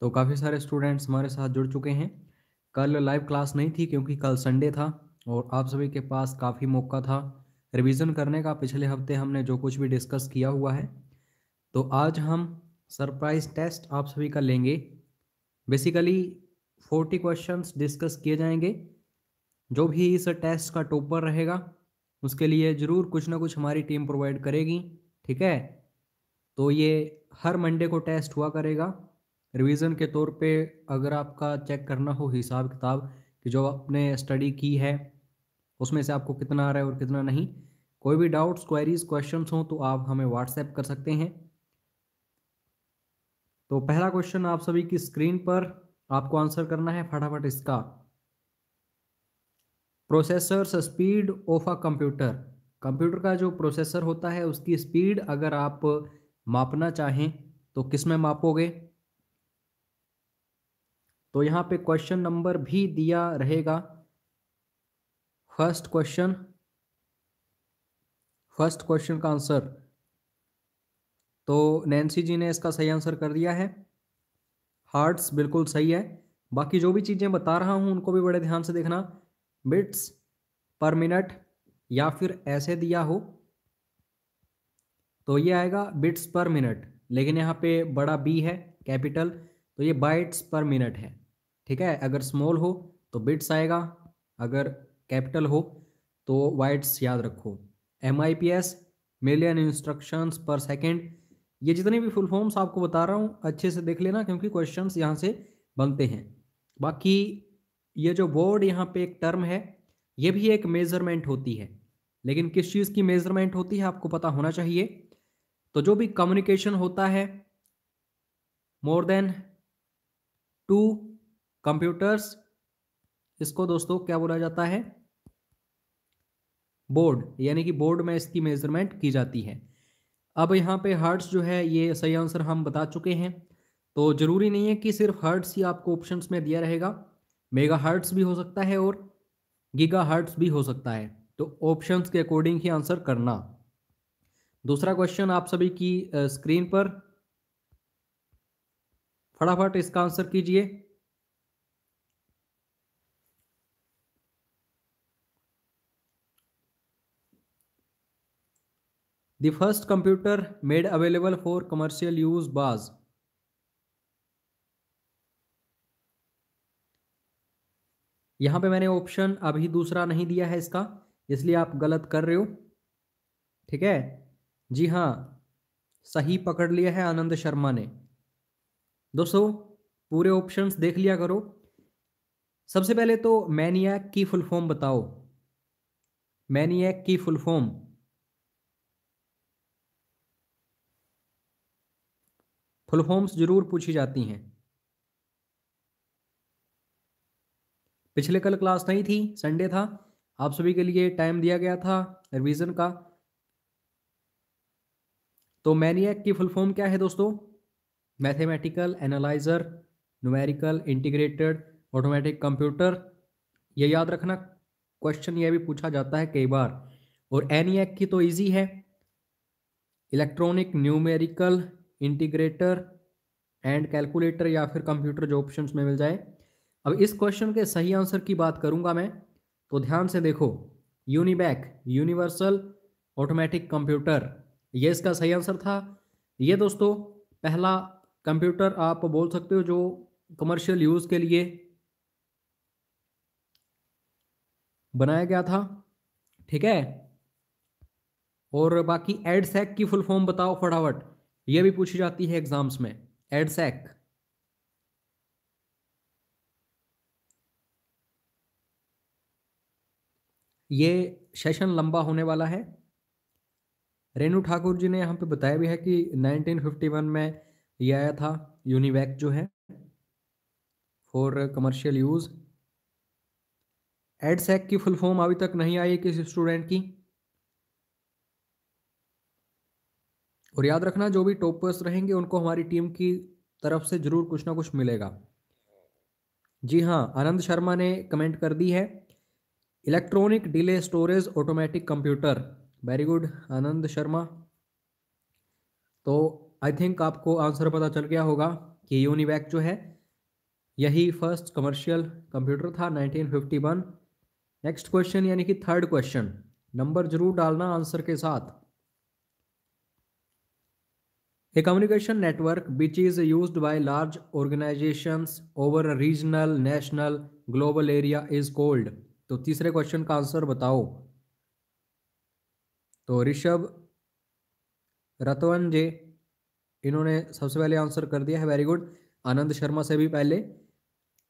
तो काफ़ी सारे स्टूडेंट्स हमारे साथ जुड़ चुके हैं कल लाइव क्लास नहीं थी क्योंकि कल संडे था और आप सभी के पास काफ़ी मौका था रिवीजन करने का पिछले हफ्ते हमने जो कुछ भी डिस्कस किया हुआ है तो आज हम सरप्राइज टेस्ट आप सभी का लेंगे बेसिकली फोर्टी क्वेश्चंस डिस्कस किए जाएंगे जो भी इस टेस्ट का टॉपर रहेगा उसके लिए ज़रूर कुछ ना कुछ हमारी टीम प्रोवाइड करेगी ठीक है तो ये हर मंडे को टेस्ट हुआ करेगा रिवीजन के तौर पे अगर आपका चेक करना हो हिसाब किताब कि जो आपने स्टडी की है उसमें से आपको कितना आ रहा है और कितना नहीं कोई भी डाउट्स क्वेरीज क्वेश्चन हो तो आप हमें व्हाट्सएप कर सकते हैं तो पहला क्वेश्चन आप सभी की स्क्रीन पर आपको आंसर करना है फटाफट इसका processor speed of a computer computer का जो प्रोसेसर होता है उसकी स्पीड अगर आप मापना चाहें तो किस में मापोगे तो यहाँ पे क्वेश्चन नंबर भी दिया रहेगा फर्स्ट क्वेश्चन फर्स्ट क्वेश्चन का आंसर तो नैन्सी जी ने इसका सही आंसर कर दिया है हार्ट्स बिल्कुल सही है बाकी जो भी चीज़ें बता रहा हूँ उनको भी बड़े ध्यान से देखना बिट्स पर मिनट या फिर ऐसे दिया हो तो ये आएगा बिट्स पर मिनट लेकिन यहाँ पे बड़ा बी है कैपिटल तो ये बाइट्स पर मिनट है ठीक है अगर स्मॉल हो तो बिट्स आएगा अगर कैपिटल हो तो वाइट्स याद रखो M I P S million instructions per second ये जितने भी फुल फॉर्म्स आपको बता रहा हूँ अच्छे से देख लेना क्योंकि क्वेश्चन यहाँ से बनते हैं बाकी ये जो वर्ड यहाँ पे एक टर्म है ये भी एक मेज़रमेंट होती है लेकिन किस चीज़ की मेज़रमेंट होती है आपको पता होना चाहिए तो जो भी कम्युनिकेशन होता है मोर देन टू कंप्यूटर्स इसको दोस्तों क्या बोला जाता है बोर्ड यानी कि बोर्ड में इसकी मेजरमेंट की जाती है अब यहाँ पे हर्ट्स जो है ये सही आंसर हम बता चुके हैं तो ज़रूरी नहीं है कि सिर्फ हर्ट्स ही आपको ऑप्शंस में दिया रहेगा मेगा हर्ट्स भी हो सकता है और गीगा हर्ट्स भी हो सकता है तो ऑप्शंस के अकॉर्डिंग ही आंसर करना दूसरा क्वेश्चन आप सभी की स्क्रीन पर फटाफट इसका आंसर कीजिए the first computer made available for commercial use बाज यहां पे मैंने ऑप्शन अभी दूसरा नहीं दिया है इसका इसलिए आप गलत कर रहे हो ठीक है जी हाँ सही पकड़ लिया है आनंद शर्मा ने दोस्तों पूरे ऑप्शंस देख लिया करो सबसे पहले तो मैनिया की फुल फॉर्म बताओ मैनिया की फुल फॉर्म फुल फॉर्म्स जरूर पूछी जाती हैं पिछले कल क्लास नहीं थी संडे था आप सभी के लिए टाइम दिया गया था रिवीजन का तो मैनियक की फुल फॉर्म क्या है दोस्तों mathematical analyser numerical integrated automatic computer ये याद रखना क्वेश्चन यह भी पूछा जाता है कई बार और एनियक की तो इजी है electronic numerical integrator and calculator या फिर कंप्यूटर जो ऑप्शन में मिल जाए अब इस क्वेश्चन के सही आंसर की बात करूंगा मैं तो ध्यान से देखो यूनिबैक यूनिवर्सल ऑटोमेटिक कंप्यूटर ये इसका सही आंसर था ये दोस्तों पहला कंप्यूटर आप बोल सकते हो जो कमर्शियल यूज़ के लिए बनाया गया था ठीक है और बाकी एडसेक की फुल फॉर्म बताओ फटाफट ये भी पूछी जाती है एग्जाम्स में एडसेक ये सेशन लंबा होने वाला है रेणु ठाकुर जी ने यहाँ पे बताया भी है कि 1951 में ये आया था यूनिवैक जो है फॉर कमर्शियल यूज़ एडसेक की फुल फॉर्म अभी तक नहीं आई किसी स्टूडेंट की और याद रखना जो भी टॉपर्स रहेंगे उनको हमारी टीम की तरफ से ज़रूर कुछ ना कुछ मिलेगा जी हाँ आनंद शर्मा ने कमेंट कर दी है electronic delay storage automatic computer very good Anand Sharma तो आई थिंक आपको आंसर पता चल गया होगा कि यूनिवैक जो है यही फर्स्ट कमर्शियल कंप्यूटर था 1951 नेक्स्ट क्वेश्चन यानी कि थर्ड क्वेश्चन नंबर जरूर डालना आंसर के साथ A communication network which is used by large organizations over a regional, national, global area is called. तो तीसरे क्वेश्चन का आंसर बताओ तो ऋषभ रतवन जे इन्होंने सबसे पहले आंसर कर दिया है वेरी गुड आनंद शर्मा से भी पहले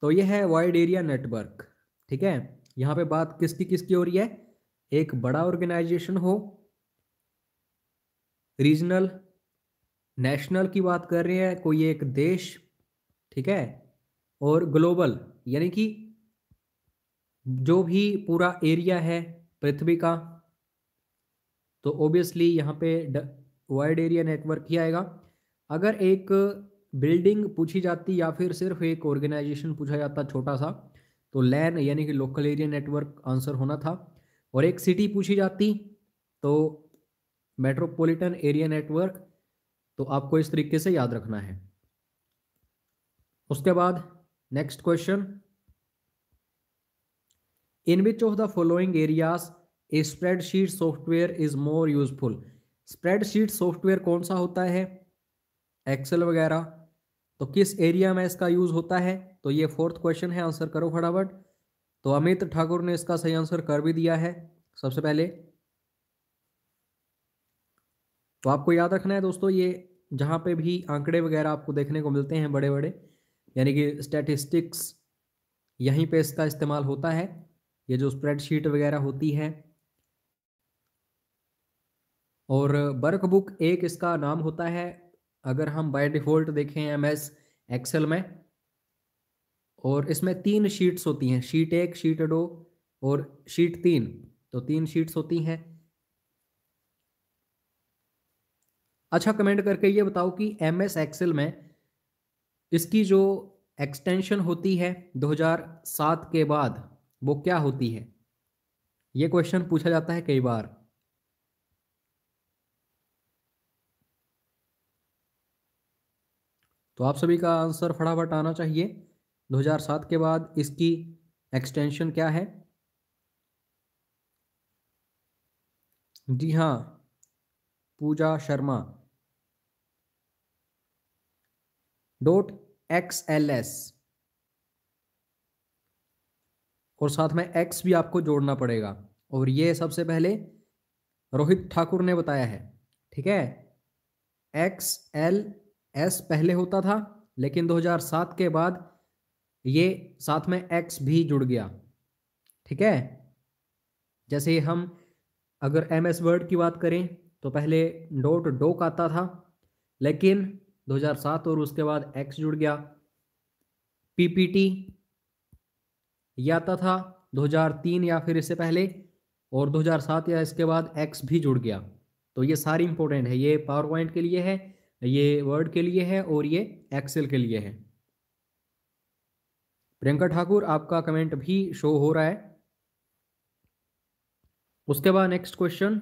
तो ये है वाइड एरिया नेटवर्क ठीक है यहाँ पे बात किसकी किसकी हो रही है एक बड़ा ऑर्गेनाइजेशन हो रीजनल नेशनल की बात कर रहे हैं कोई एक देश ठीक है और ग्लोबल यानी कि जो भी पूरा एरिया है पृथ्वी का तो ओब्वियसली यहाँ पे वाइड एरिया नेटवर्क ही आएगा अगर एक बिल्डिंग पूछी जाती या फिर सिर्फ एक ऑर्गेनाइजेशन पूछा जाता छोटा सा तो लैन यानी कि लोकल एरिया नेटवर्क आंसर होना था और एक सिटी पूछी जाती तो मेट्रोपॉलिटन एरिया नेटवर्क तो आपको इस तरीके से याद रखना है उसके बाद next question in which of the following areas a spreadsheet software is more useful spreadsheet software कौन सा होता है एक्सेल वगैरह तो किस एरिया में इसका यूज होता है तो ये फोर्थ क्वेश्चन है आंसर करो फटाफट तो अमित ठाकुर ने इसका सही आंसर कर भी दिया है सबसे पहले तो आपको याद रखना है दोस्तों ये जहाँ पे भी आंकड़े वगैरह आपको देखने को मिलते हैं बड़े बड़े यानी कि स्टैटिस्टिक्स यहीं पे इसका इस्तेमाल होता है ये जो स्प्रेडशीट वगैरह होती है और वर्क बुक एक इसका नाम होता है अगर हम बाय डिफ़ॉल्ट देखें एम एस एक्सेल में और इसमें तीन शीट्स होती हैं शीट एक शीट दो और शीट तीन तो तीन शीट्स होती हैं अच्छा कमेंट करके ये बताओ कि एम एस एक्सेल में इसकी जो एक्सटेंशन होती है 2007 के बाद वो क्या होती है ये क्वेश्चन पूछा जाता है कई बार तो आप सभी का आंसर फटाफट आना चाहिए 2007 के बाद इसकी एक्सटेंशन क्या है जी हाँ Pooja Sharma dot X L S और साथ में एक्स भी आपको जोड़ना पड़ेगा और ये सबसे पहले रोहित ठाकुर ने बताया है ठीक है एक्स एल एस पहले होता था लेकिन 2007 के बाद ये साथ में एक्स भी जुड़ गया ठीक है जैसे हम अगर एम एस वर्ड की बात करें तो पहले डॉट डोक आता था लेकिन 2007 और उसके बाद एक्स जुड़ गया पीपीटी ये आता था 2003 या फिर इससे पहले और 2007 या इसके बाद एक्स भी जुड़ गया तो ये सारी इंपॉर्टेंट है ये पावर पॉइंट के लिए है ये वर्ड के लिए है और ये एक्सेल के लिए है प्रियंका ठाकुर आपका कमेंट भी शो हो रहा है उसके बाद नेक्स्ट क्वेश्चन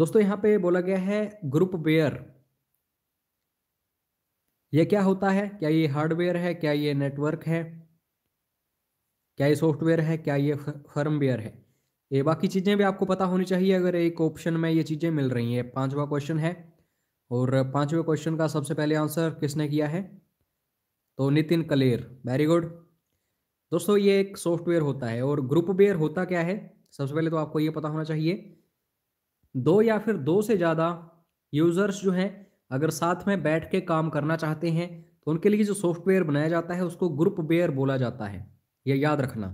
दोस्तों यहां पे बोला गया है ग्रुप वेयर यह क्या होता है क्या ये हार्डवेयर है क्या ये नेटवर्क है क्या ये सॉफ्टवेयर है क्या ये फर्मवेयर है ये बाकी चीज़ें भी आपको पता होनी चाहिए अगर एक ऑप्शन में ये चीज़ें मिल रही हैं पांचवा क्वेश्चन है और पांचवे क्वेश्चन का सबसे पहले आंसर किसने किया है तो नितिन कलेर वेरी गुड दोस्तों ये एक सॉफ्टवेयर होता है और ग्रुप वेयर होता क्या है सबसे पहले तो आपको ये पता होना चाहिए दो या फिर दो से ज़्यादा यूज़र्स जो हैं अगर साथ में बैठ के काम करना चाहते हैं तो उनके लिए जो सॉफ्टवेयर बनाया जाता है उसको ग्रुप वेयर बोला जाता है ये याद रखना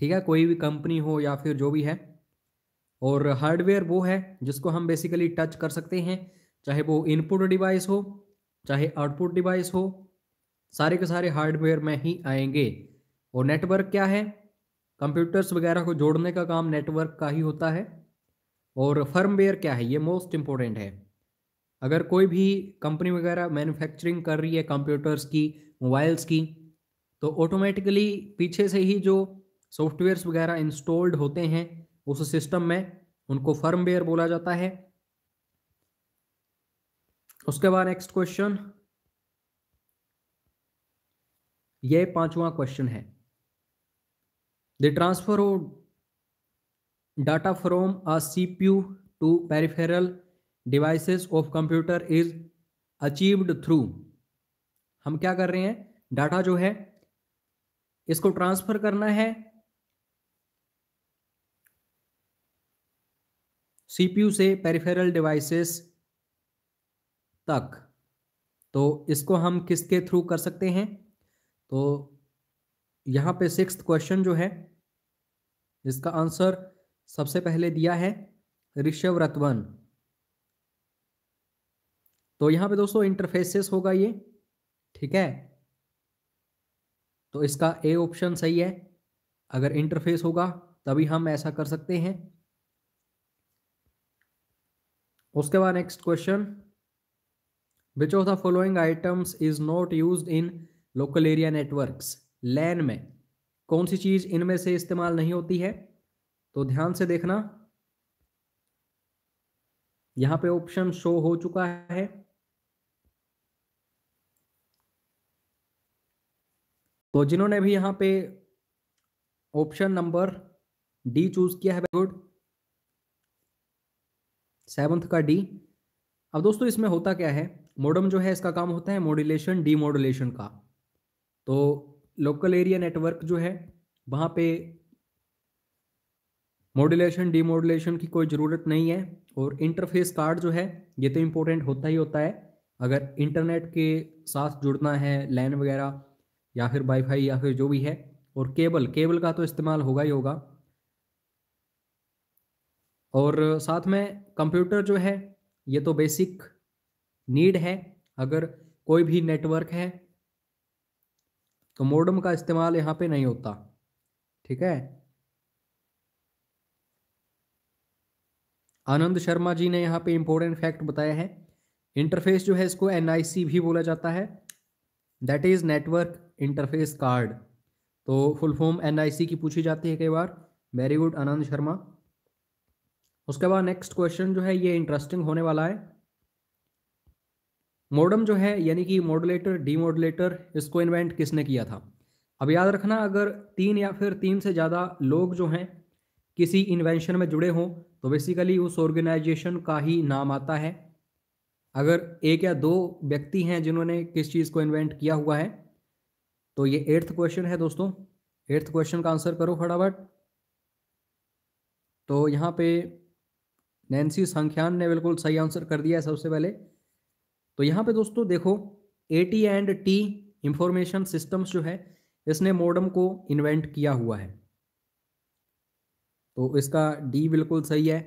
ठीक है कोई भी कंपनी हो या फिर जो भी है और हार्डवेयर वो है जिसको हम बेसिकली टच कर सकते हैं चाहे वो इनपुट डिवाइस हो चाहे आउटपुट डिवाइस हो सारे के सारे हार्डवेयर में ही आएंगे और नेटवर्क क्या है कंप्यूटर्स वगैरह को जोड़ने का काम नेटवर्क का ही होता है और फर्मवेयर क्या है ये मोस्ट इम्पोर्टेंट है अगर कोई भी कंपनी वगैरह मैन्युफैक्चरिंग कर रही है कंप्यूटर्स की मोबाइल्स की तो ऑटोमेटिकली पीछे से ही जो सॉफ्टवेयर्स वगैरह इंस्टॉल्ड होते हैं उस सिस्टम में उनको फर्मवेयर बोला जाता है उसके बाद नेक्स्ट क्वेश्चन ये पांचवा क्वेश्चन है the transfer of data from a CPU to peripheral devices of computer is achieved through हम क्या कर रहे हैं डाटा जो है इसको ट्रांसफर करना है सीपीयू से पेरिफेरल डिवाइसेस तक तो इसको हम किसके थ्रू कर सकते हैं तो यहां पे सिक्स क्वेश्चन जो है इसका आंसर सबसे पहले दिया है ऋषभ रतवन तो यहां पे दोस्तों इंटरफेसेस होगा ये ठीक है तो इसका ए ऑप्शन सही है अगर इंटरफेस होगा तभी हम ऐसा कर सकते हैं उसके बाद next question which of the following items is not use in local area networks LAN में कौन सी चीज इनमें से इस्तेमाल नहीं होती है तो ध्यान से देखना यहां पे ऑप्शन शो हो चुका है तो जिन्होंने भी यहां पे ऑप्शन नंबर डी चूज किया है गुड सेवंथ का डी अब दोस्तों इसमें होता क्या है मोडम जो है इसका काम होता है मोडुलेशन डी मोडुलेशन का तो लोकल एरिया नेटवर्क जो है वहां पे मॉड्यूलेशन डीमोडुलेशन की कोई ज़रूरत नहीं है और इंटरफेस कार्ड जो है ये तो इम्पोर्टेंट होता ही होता है अगर इंटरनेट के साथ जुड़ना है लैन वगैरह या फिर वाईफाई या फिर जो भी है और केबल केबल का तो इस्तेमाल होगा ही होगा और साथ में कंप्यूटर जो है ये तो बेसिक नीड है अगर कोई भी नेटवर्क है तो मोडम का इस्तेमाल यहाँ पे नहीं होता ठीक है आनंद शर्मा जी ने यहाँ पे इम्पोर्टेंट फैक्ट बताया है इंटरफेस जो है इसको एन भी बोला जाता है that is network interface card तो फुल फॉर्म एन की पूछी जाती है कई बार वेरी गुड आनंद शर्मा उसके बाद नेक्स्ट क्वेश्चन जो है ये इंटरेस्टिंग होने वाला है मॉडम जो है यानी कि मॉडुलेटर डीमोडुलेटर इसको इन्वेंट किसने किया था अब याद रखना अगर तीन या फिर तीन से ज़्यादा लोग जो हैं किसी इन्वेंशन में जुड़े हों तो बेसिकली उस ऑर्गेनाइजेशन का ही नाम आता है अगर एक या दो व्यक्ति हैं जिन्होंने किस चीज़ को इन्वेंट किया हुआ है तो ये एट्थ क्वेश्चन है दोस्तों एट्थ क्वेश्चन का आंसर करो फटाफट तो यहाँ पे नैन्सी संख्यान ने बिल्कुल सही आंसर कर दिया है सबसे पहले तो यहाँ पे दोस्तों देखो A T and T information systems जो है इसने मॉडम को इन्वेंट किया हुआ है तो इसका डी बिल्कुल सही है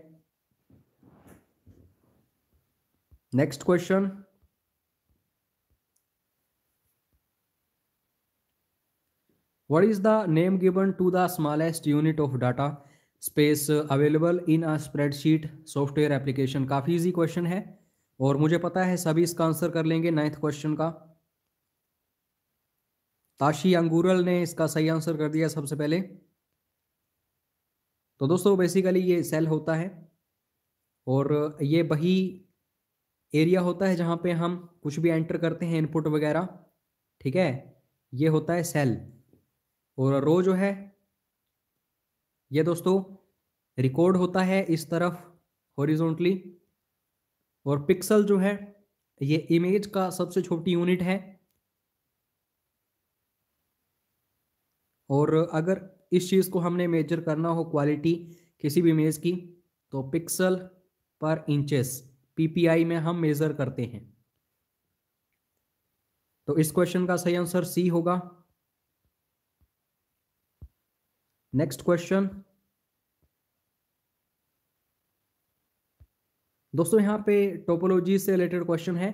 next question what is the name given to the smallest unit of data space available in a spreadsheet software application काफी इजी क्वेश्चन है और मुझे पता है सभी इसका आंसर कर लेंगे नाइन्थ क्वेश्चन का ताशी अंगूरल ने इसका सही आंसर कर दिया सबसे पहले तो दोस्तों बेसिकली ये सेल होता है और ये वही एरिया होता है जहाँ पे हम कुछ भी एंटर करते हैं इनपुट वगैरह ठीक है ये होता है सेल और रो जो है ये दोस्तों रिकॉर्ड होता है इस तरफ हॉरिजॉन्टली और पिक्सल जो है ये इमेज का सबसे छोटी यूनिट है और अगर इस चीज़ को हमने मेजर करना हो क्वालिटी किसी भी इमेज की तो पिक्सल पर इंचेस पीपीआई में हम मेजर करते हैं तो इस क्वेश्चन का सही आंसर सी होगा नेक्स्ट क्वेश्चन दोस्तों यहां पे टोपोलॉजी से रिलेटेड क्वेश्चन है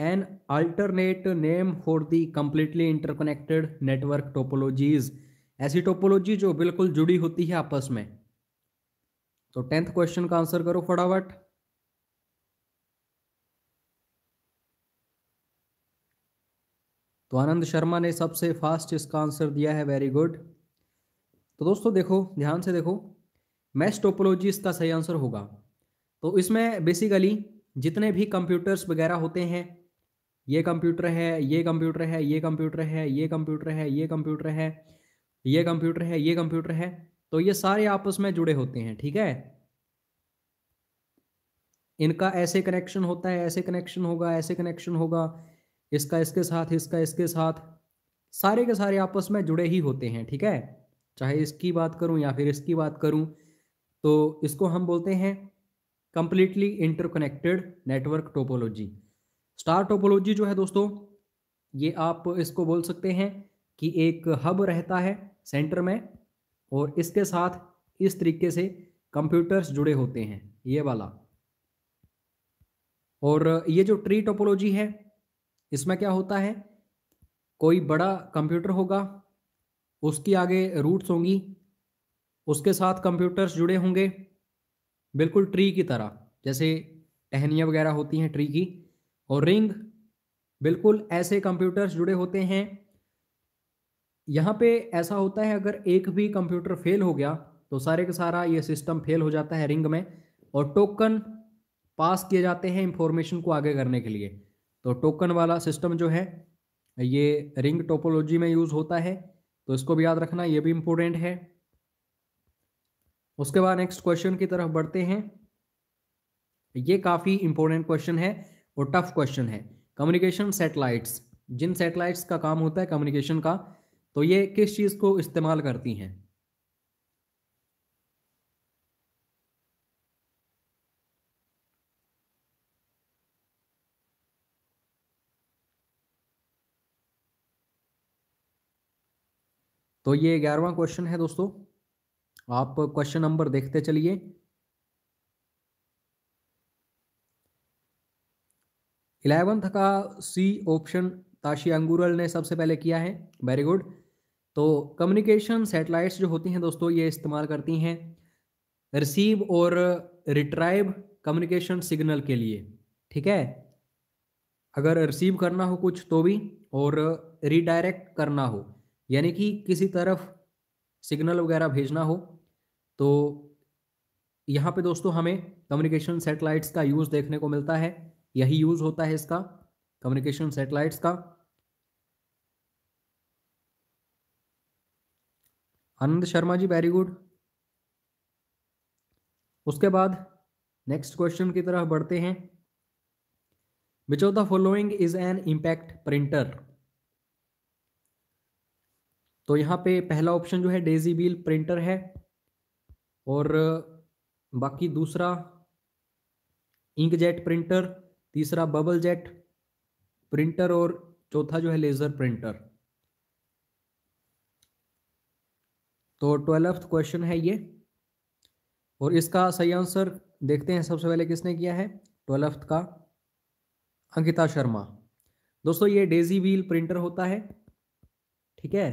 an alternate name for the completely interconnected network topologies ऐसी टोपोलॉजी जो बिल्कुल जुड़ी होती है आपस में तो टेंथ क्वेश्चन का आंसर करो फटाफट तो आनंद शर्मा ने सबसे फास्ट इसका आंसर दिया है वेरी गुड तो दोस्तों देखो ध्यान से देखो मैथ टोपोलॉजी इसका सही आंसर होगा तो इसमें बेसिकली जितने भी कंप्यूटर्स वगैरह होते हैं ये कंप्यूटर है ये कंप्यूटर है ये कंप्यूटर है ये कंप्यूटर है ये कंप्यूटर है ये कंप्यूटर है ये कंप्यूटर है तो ये सारे आपस में जुड़े होते हैं ठीक है इनका ऐसे कनेक्शन होता है ऐसे कनेक्शन होगा ऐसे कनेक्शन होगा इसका इसके साथ इसका इसके साथ सारे के सारे आपस में जुड़े ही होते हैं ठीक है चाहे इसकी बात करूं या फिर इसकी बात करूं तो इसको हम बोलते हैं completely interconnected network topology star topology जो है दोस्तों ये आप इसको बोल सकते हैं कि एक हब रहता है सेंटर में और इसके साथ इस तरीके से कंप्यूटर्स जुड़े होते हैं ये वाला और ये जो ट्री टोपोलॉजी है इसमें क्या होता है कोई बड़ा कंप्यूटर होगा उसकी आगे रूट्स होंगी उसके साथ कंप्यूटर्स जुड़े होंगे बिल्कुल ट्री की तरह जैसे टहनियाँ वगैरह होती हैं ट्री की और रिंग बिल्कुल ऐसे कंप्यूटर्स जुड़े होते हैं यहाँ पे ऐसा होता है अगर एक भी कंप्यूटर फेल हो गया तो सारे का सारा ये सिस्टम फेल हो जाता है रिंग में और टोकन पास किए जाते हैं इंफॉर्मेशन को आगे करने के लिए तो टोकन वाला सिस्टम जो है ये रिंग टोपोलॉजी में यूज़ होता है तो इसको भी याद रखना ये भी इंपॉर्टेंट है उसके बाद नेक्स्ट क्वेश्चन की तरफ बढ़ते हैं ये काफ़ी इंपॉर्टेंट क्वेश्चन है और टफ क्वेश्चन है कम्युनिकेशन सेटेलाइट्स जिन सेटेलाइट्स का काम होता है कम्युनिकेशन का तो ये किस चीज़ को इस्तेमाल करती हैं तो ये ग्यारहवा क्वेश्चन है दोस्तों आप क्वेश्चन नंबर देखते चलिए इलेवंथ का सी ऑप्शन ताशी अंगूरल ने सबसे पहले किया है वेरी गुड तो कम्युनिकेशन सेटेलाइट्स जो होती हैं दोस्तों ये इस्तेमाल करती हैं रिसीव और रिट्राइव कम्युनिकेशन सिग्नल के लिए ठीक है अगर रिसीव करना हो कुछ तो भी और रिडायरेक्ट करना हो यानी कि किसी तरफ सिग्नल वगैरह भेजना हो तो यहाँ पे दोस्तों हमें कम्युनिकेशन सेटेलाइट्स का यूज़ देखने को मिलता है यही यूज़ होता है इसका कम्युनिकेशन सेटेलाइट्स का आनंद शर्मा जी वेरी गुड उसके बाद नेक्स्ट क्वेश्चन की तरफ बढ़ते हैं which of the following is an impact printer तो यहां पे पहला ऑप्शन जो है डेजी बिल प्रिंटर है और बाकी दूसरा इंकजेट प्रिंटर तीसरा बबल जेट प्रिंटर और चौथा जो है लेज़र प्रिंटर तो ट्वेल्थ क्वेश्चन है ये और इसका सही आंसर देखते हैं सबसे पहले किसने किया है ट्वेल्थ का अंकिता शर्मा दोस्तों ये डेजी व्हील प्रिंटर होता है ठीक है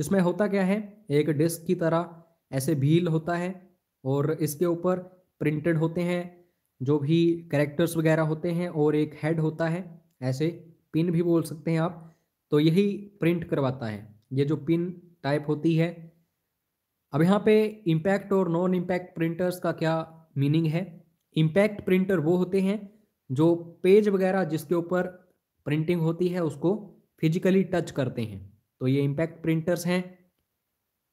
इसमें होता क्या है एक डिस्क की तरह ऐसे व्हील होता है और इसके ऊपर प्रिंटेड होते हैं जो भी कैरेक्टर्स वगैरह होते हैं और एक हेड होता है ऐसे पिन भी बोल सकते हैं आप तो यही प्रिंट करवाता है ये जो पिन टाइप होती है अब यहाँ पे इम्पैक्ट और नॉन इम्पैक्ट प्रिंटर्स का क्या मीनिंग है इम्पैक्ट प्रिंटर वो होते हैं जो पेज वगैरह जिसके ऊपर प्रिंटिंग होती है उसको फिजिकली टच करते हैं तो ये इम्पैक्ट प्रिंटर्स हैं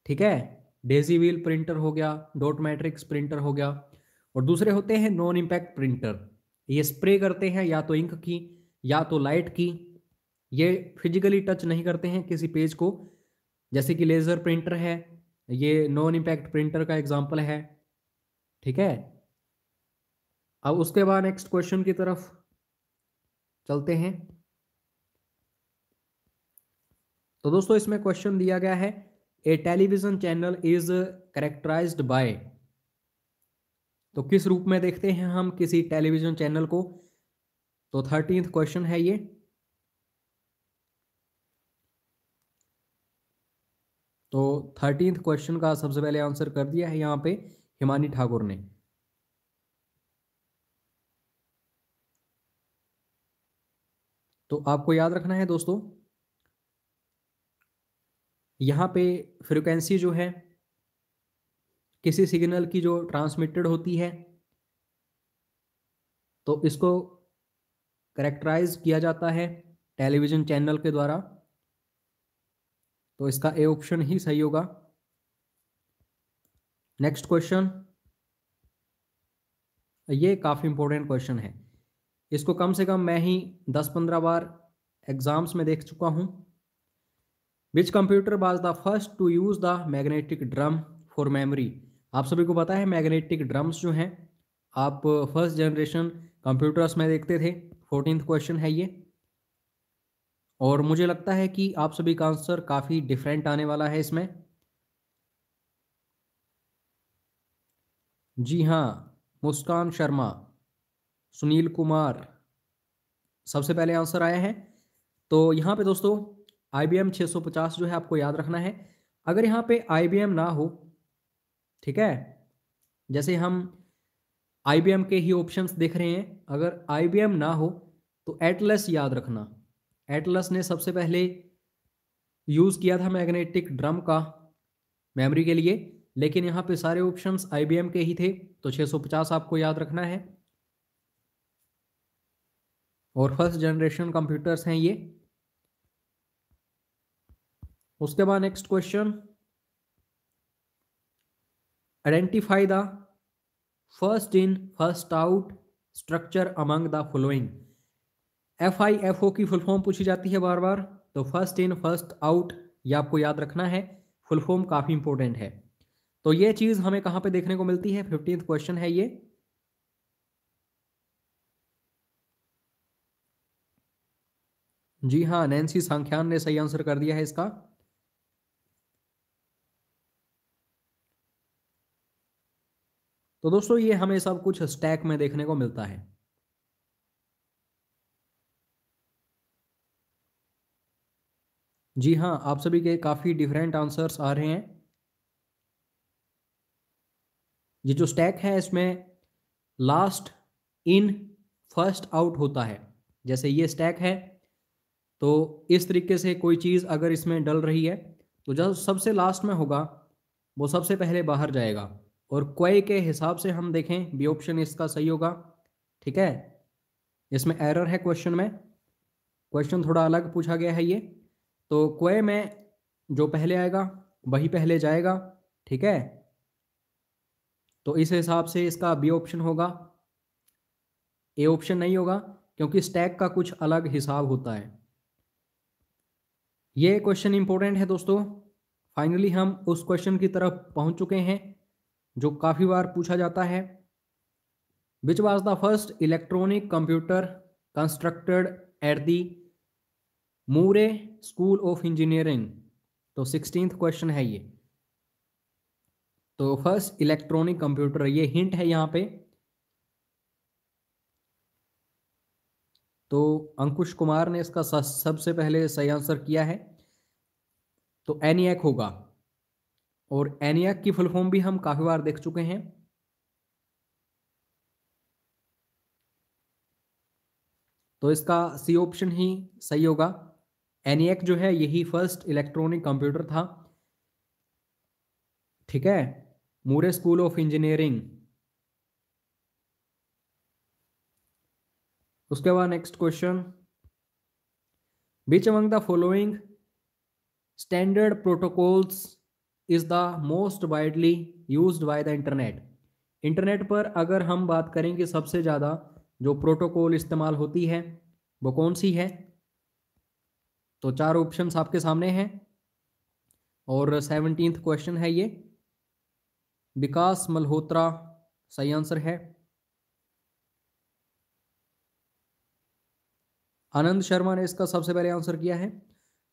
ठीक है डेजी व्हील प्रिंटर हो गया डॉट मैट्रिक्स प्रिंटर हो गया और दूसरे होते हैं नॉन इम्पैक्ट प्रिंटर ये स्प्रे करते हैं या तो इंक की या तो लाइट की ये फिजिकली टच नहीं करते हैं किसी पेज को जैसे कि लेज़र प्रिंटर है ये नॉन इम्पैक्ट प्रिंटर का एग्जाम्पल है ठीक है अब उसके बाद नेक्स्ट क्वेश्चन की तरफ चलते हैं तो दोस्तों इसमें क्वेश्चन दिया गया है a television channel is characterised by तो किस रूप में देखते हैं हम किसी टेलीविजन चैनल को तो थर्टींथ क्वेश्चन है ये तो थर्टींथ क्वेश्चन का सबसे पहले आंसर कर दिया है यहाँ पे हिमानी ठाकुर ने तो आपको याद रखना है दोस्तों यहाँ पे फ्रिक्वेंसी जो है किसी सिग्नल की जो ट्रांसमिटेड होती है तो इसको करेक्टराइज किया जाता है टेलीविजन चैनल के द्वारा तो इसका ए ऑप्शन ही सही होगा नेक्स्ट क्वेश्चन ये काफ़ी इंपॉर्टेंट क्वेश्चन है इसको कम से कम मैं ही दस पंद्रह बार एग्जाम्स में देख चुका हूं which computer was the first to use the magnetic drum for memory आप सभी को पता है मैग्नेटिक ड्रम्स जो हैं आप फर्स्ट जनरेशन कंप्यूटर्स में देखते थे फोर्टीन क्वेश्चन है ये और मुझे लगता है कि आप सभी का आंसर काफ़ी डिफरेंट आने वाला है इसमें जी हाँ मुस्कान शर्मा सुनील कुमार सबसे पहले आंसर आया है तो यहाँ पे दोस्तों आई बी एम जो है आपको याद रखना है अगर यहाँ पे आई ना हो ठीक है जैसे हम आई के ही ऑप्शंस देख रहे हैं अगर आई ना हो तो एटलस याद रखना एटलस ने सबसे पहले यूज़ किया था मैग्नेटिक ड्रम का मेमोरी के लिए लेकिन यहाँ पे सारे ऑप्शंस आईबीएम के ही थे तो 650 आपको याद रखना है और फर्स्ट जनरेशन कंप्यूटर्स हैं ये उसके बाद next question identify the first in first out structure among the following F I F O की फुल फॉर्म पूछी जाती है बार बार तो फर्स्ट इन फर्स्ट आउट ये आपको याद रखना है फुल फॉर्म काफ़ी इंपॉर्टेंट है तो ये चीज़ हमें कहां पे देखने को मिलती है फिफ्टींथ क्वेश्चन है ये जी हाँ नैन्सी संख्यान ने सही आंसर कर दिया है इसका तो दोस्तों ये हमें सब कुछ स्टैक में देखने को मिलता है जी हाँ आप सभी के काफ़ी डिफरेंट आंसर्स आ रहे हैं ये जो स्टैक है इसमें लास्ट इन फर्स्ट आउट होता है जैसे ये स्टैक है तो इस तरीके से कोई चीज़ अगर इसमें डल रही है तो जब सबसे लास्ट में होगा वो सबसे पहले बाहर जाएगा और क्वे के हिसाब से हम देखें बी ऑप्शन इसका सही होगा ठीक है इसमें एरर है क्वेश्चन में क्वेश्चन थोड़ा अलग पूछा गया है ये तो क्वे में जो पहले आएगा वही पहले जाएगा ठीक है तो इस हिसाब से इसका बी ऑप्शन होगा ए ऑप्शन नहीं होगा क्योंकि स्टैक का कुछ अलग हिसाब होता है ये क्वेश्चन इंपॉर्टेंट है दोस्तों फाइनली हम उस क्वेश्चन की तरफ पहुंच चुके हैं जो काफ़ी बार पूछा जाता है which was the first electronic computer constructed at the Moore School of Engineering तो सिक्सटीन क्वेश्चन है ये तो फर्स्ट इलेक्ट्रॉनिक कंप्यूटर ये हिंट है यहां पे तो अंकुश कुमार ने इसका सबसे पहले सही आंसर किया है तो एनियक होगा और एनियक की फुल फॉर्म भी हम काफ़ी बार देख चुके हैं तो इसका सी ऑप्शन ही सही होगा एनएक जो है यही फर्स्ट इलेक्ट्रॉनिक कंप्यूटर था ठीक है मूरे स्कूल ऑफ इंजीनियरिंग उसके बाद next question which among the following standard protocols is the most widely use by the internet internet पर अगर हम बात करें कि सबसे ज़्यादा जो प्रोटोकॉल इस्तेमाल होती है वो कौन सी है तो चार ऑप्शन आपके सामने हैं और सेवनटीन्थ क्वेश्चन है ये विकास मल्होत्रा सही आंसर है आनंद शर्मा ने इसका सबसे पहले आंसर किया है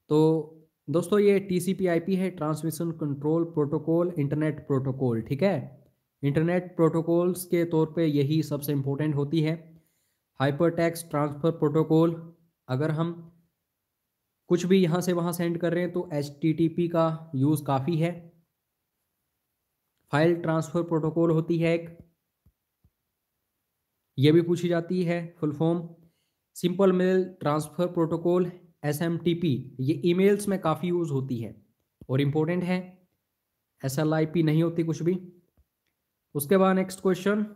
तो दोस्तों ये टी है transmission control protocol internet protocol ठीक है इंटरनेट प्रोटोकॉल्स के तौर पे यही सबसे इम्पोर्टेंट होती है हाइपर टैक्स ट्रांसफ़र प्रोटोकॉल अगर हम कुछ भी यहाँ से वहाँ सेंड कर रहे हैं तो एच का यूज़ काफ़ी है फाइल ट्रांसफ़र प्रोटोकॉल होती है एक ये भी पूछी जाती है full form simple mail transfer protocol S ये ईमेल्स में काफ़ी यूज़ होती है और इम्पोर्टेंट है एस नहीं होती कुछ भी उसके बाद next question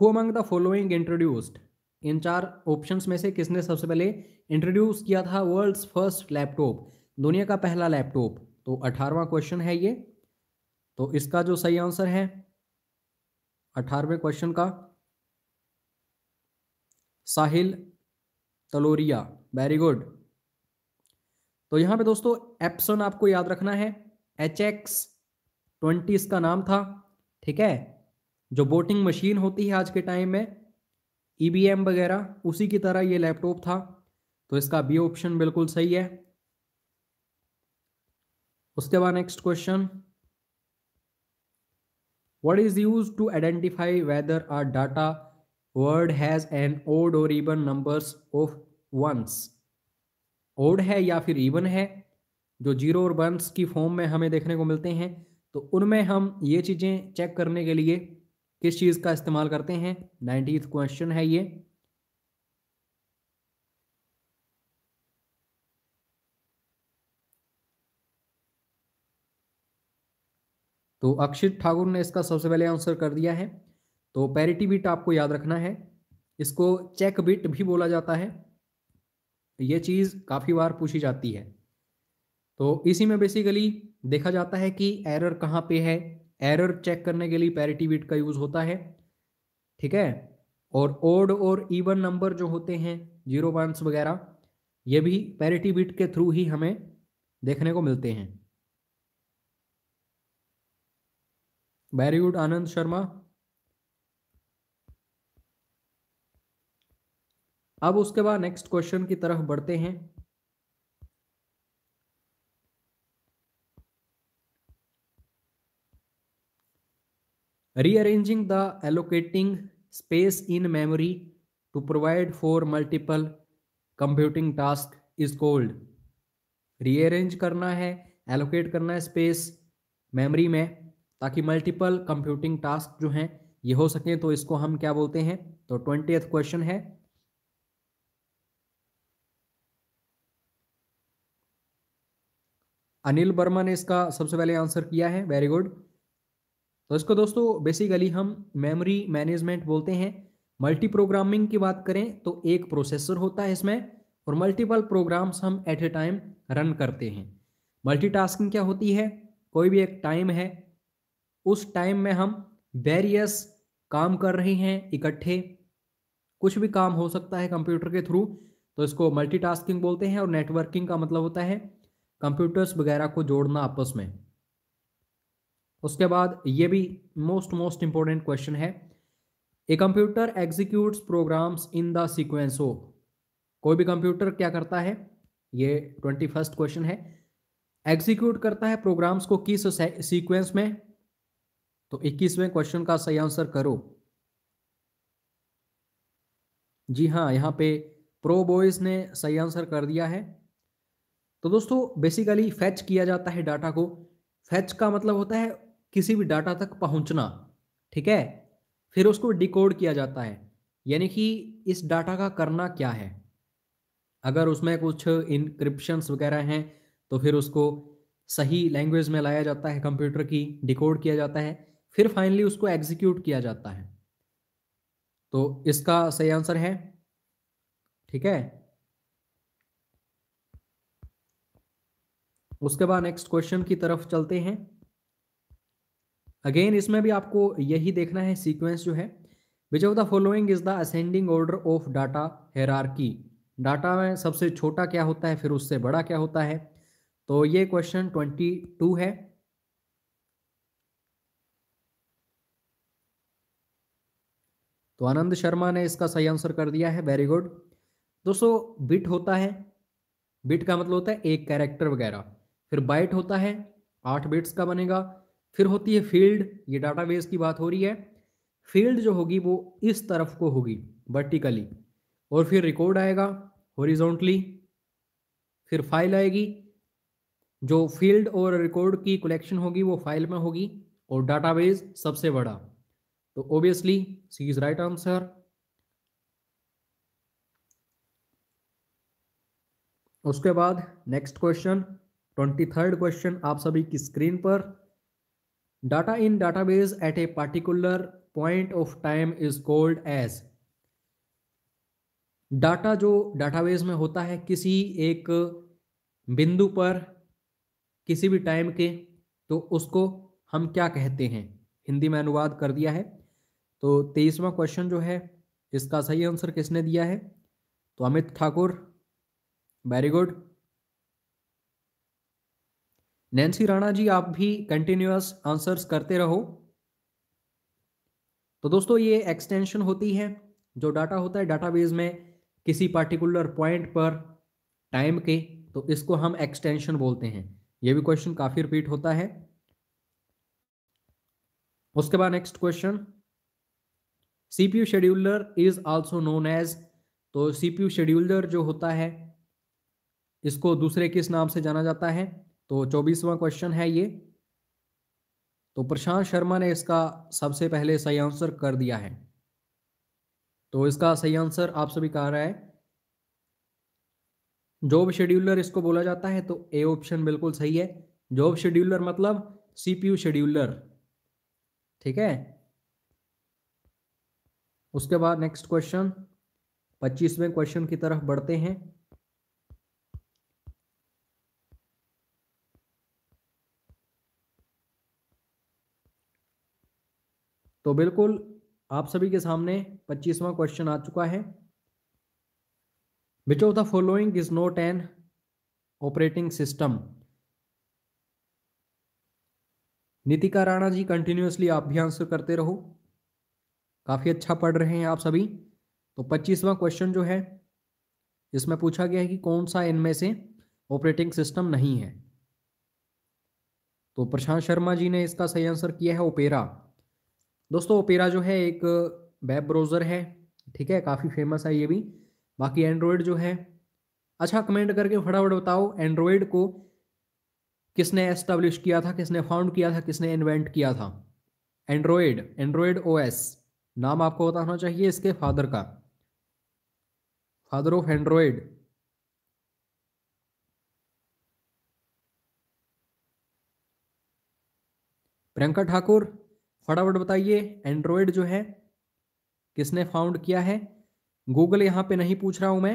who among the following introduced in चार ऑप्शंस में से किसने सबसे पहले इंट्रोड्यूस किया था वर्ल्ड्स फर्स्ट लैपटॉप दुनिया का पहला लैपटॉप तो अठारवा क्वेश्चन है ये तो इसका जो सही आंसर है अठारहवें क्वेश्चन का साहिल तलोरिया वेरी गुड तो यहां पे दोस्तों एप्सन आपको याद रखना है एच एक्स ट्वेंटी इसका नाम था ठीक है जो बोटिंग मशीन होती है आज के टाइम में ई e वगैरह उसी की तरह ये लैपटॉप था तो इसका बी ऑप्शन बिल्कुल सही है उसके बाद next question what is use to identify whether are data word has an odd और even number of ones odd है या फिर इवन है जो जीरो और वंस की फॉर्म में हमें देखने को मिलते हैं तो उनमें हम ये चीज़ें चेक करने के लिए किस चीज़ का इस्तेमाल करते हैं नाइनटीथ क्वेश्चन है ये तो अक्षित ठाकुर ने इसका सबसे पहले आंसर कर दिया है तो पैरिटी बिट आपको याद रखना है इसको चेक बिट भी बोला जाता है ये चीज़ काफ़ी बार पूछी जाती है तो इसी में बेसिकली देखा जाता है कि एरर कहाँ पे है एरर चेक करने के लिए पैरिटी बिट का यूज होता है ठीक है और ओड और इवन नंबर जो होते हैं जीरो वंस वगैरह ये भी पैरिटी बिट के थ्रू ही हमें देखने को मिलते हैं वेरी गुड आनंद शर्मा अब उसके बाद नेक्स्ट क्वेश्चन की तरफ बढ़ते हैं rearranging the allocating space in memory to provide for multiple computing task is called rearrange करना है allocate करना है space memory में ताकि multiple computing task जो हैं ये हो सकें तो इसको हम क्या बोलते हैं तो ट्वेंटीथ question है अनिल वर्मा ने इसका सबसे पहले आंसर किया है वेरी गुड तो इसको दोस्तों बेसिकली हम मेमोरी मैनेजमेंट बोलते हैं मल्टी प्रोग्रामिंग की बात करें तो एक प्रोसेसर होता है इसमें और मल्टीपल प्रोग्राम्स हम एट ए टाइम रन करते हैं मल्टीटास्किंग क्या होती है कोई भी एक टाइम है उस टाइम में हम वेरियस काम कर रहे हैं इकट्ठे कुछ भी काम हो सकता है कंप्यूटर के थ्रू तो इसको मल्टीटास्किंग बोलते हैं और नेटवर्किंग का मतलब होता है कंप्यूटर्स वगैरह को जोड़ना आपस में उसके बाद ये भी मोस्ट मोस्ट इंपॉर्टेंट क्वेश्चन है a computer executes programs in the sequence of कोई भी कंप्यूटर क्या करता है ये ट्वेंटी फर्स्ट क्वेश्चन है एग्जीक्यूट करता है प्रोग्राम्स को किस सीक्वेंस में तो इक्कीसवें क्वेश्चन का सही आंसर करो जी हाँ यहाँ पे प्रो बॉयज ने सही आंसर कर दिया है तो दोस्तों बेसिकली फैच किया जाता है डाटा को फैच का मतलब होता है किसी भी डाटा तक पहुंचना ठीक है फिर उसको डिकोड किया जाता है यानी कि इस डाटा का करना क्या है अगर उसमें कुछ इनक्रिप्शंस वगैरह हैं तो फिर उसको सही लैंग्वेज में लाया जाता है कंप्यूटर की डिकोड किया जाता है फिर फाइनली उसको एग्जीक्यूट किया जाता है तो इसका सही आंसर है ठीक है उसके बाद नेक्स्ट क्वेश्चन की तरफ चलते हैं अगेन इसमें भी आपको यही देखना है सीक्वेंस जो है which of the following is the ascending order of data hierarchy data में सबसे छोटा क्या होता है फिर उससे बड़ा क्या होता है तो ये क्वेश्चन ट्वेंटी टू है तो आनंद शर्मा ने इसका सही आंसर कर दिया है वेरी गुड दोस्तों बिट होता है बिट का मतलब होता है एक कैरेक्टर वगैरह फिर बाइट होता है आठ बिट्स का बनेगा फिर होती है फील्ड ये डाटाबेस की बात हो रही है फील्ड जो होगी वो इस तरफ को होगी वर्टिकली और फिर रिकॉर्ड आएगा हॉरिजॉन्टली फिर फाइल आएगी जो फील्ड और रिकॉर्ड की कलेक्शन होगी वो फाइल में होगी और डाटाबेस सबसे बड़ा तो obviously C is right answer उसके बाद next question twenty third question आप सभी की स्क्रीन पर Data in database at a particular point of time is called as data जो डाटाबेस में होता है किसी एक बिंदु पर किसी भी टाइम के तो उसको हम क्या कहते हैं हिंदी में अनुवाद कर दिया है तो तेईसवा क्वेश्चन जो है इसका सही आंसर किसने दिया है तो Amit Thakur very good Nancy Rana ji आप भी कंटिन्यूस आंसर्स करते रहो तो दोस्तों ये एक्सटेंशन होती है जो डाटा होता है डाटाबेस में किसी पार्टिकुलर पॉइंट पर टाइम के तो इसको हम एक्सटेंशन बोलते हैं ये भी क्वेश्चन काफ़ी रिपीट होता है उसके बाद next question CPU scheduler is also known as तो सीपीयू शेड्यूलर जो होता है इसको दूसरे किस नाम से जाना जाता है तो चौबीसवां क्वेश्चन है ये तो प्रशांत शर्मा ने इसका सबसे पहले सही आंसर कर दिया है तो इसका सही आंसर आप सभी कह रहा है जॉब शेड्यूलर इसको बोला जाता है तो ए ऑप्शन बिल्कुल सही है जॉब शेड्यूलर मतलब सीपीयू शेड्यूलर ठीक है उसके बाद नेक्स्ट क्वेश्चन पच्चीसवें क्वेश्चन की तरफ बढ़ते हैं तो बिल्कुल आप सभी के सामने पच्चीसवां क्वेश्चन आ चुका है which of the following is not an operating system Nitika Rana ji continuously आप भी आंसर करते रहो काफ़ी अच्छा पढ़ रहे हैं आप सभी तो पच्चीसवां क्वेश्चन जो है इसमें पूछा गया है कि कौन सा इनमें से ऑपरेटिंग सिस्टम नहीं है तो प्रशांत शर्मा जी ने इसका सही आंसर किया है ओपेरा दोस्तों ओपेरा जो है एक वेब ब्राउज़र है ठीक है काफ़ी फेमस है ये भी बाकी एंड्रॉयड जो है अच्छा कमेंट करके फटाफट बताओ एंड्रॉयड को किसने एस्टेब्लिश किया था किसने फाउंड किया था किसने इन्वेंट किया था एंड्रॉयड एंड्रॉयड ओएस नाम आपको बताना चाहिए इसके फादर का father of Android Priyanka Thakur फटाफट बताइए एंड्रॉयड जो है किसने फाउंड किया है गूगल यहां पे नहीं पूछ रहा हूं मैं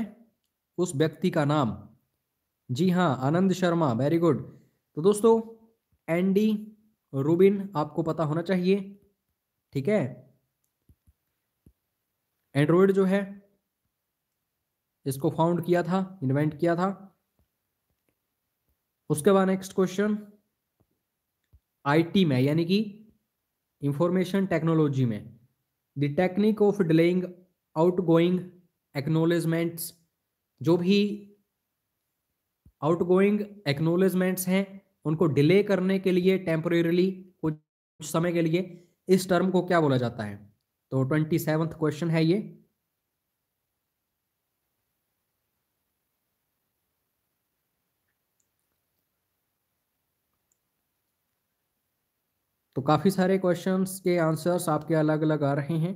उस व्यक्ति का नाम जी हाँ आनंद शर्मा वेरी गुड तो दोस्तों एंडी रूबिन आपको पता होना चाहिए ठीक है एंड्रॉयड जो है इसको फाउंड किया था इन्वेंट किया था उसके बाद नेक्स्ट क्वेश्चन आईटी में यानी कि इंफॉर्मेशन टेक्नोलॉजी में the technique of delaying outgoing acknowledgements जो भी आउट गोइंग एक्नोलेजमेंट्स हैं उनको डिले करने के लिए टेम्परेली कुछ समय के लिए इस टर्म को क्या बोला जाता है तो ट्वेंटी सेवन्थ क्वेश्चन है ये तो काफ़ी सारे क्वेश्चंस के आंसर्स आपके अलग अलग आ रहे हैं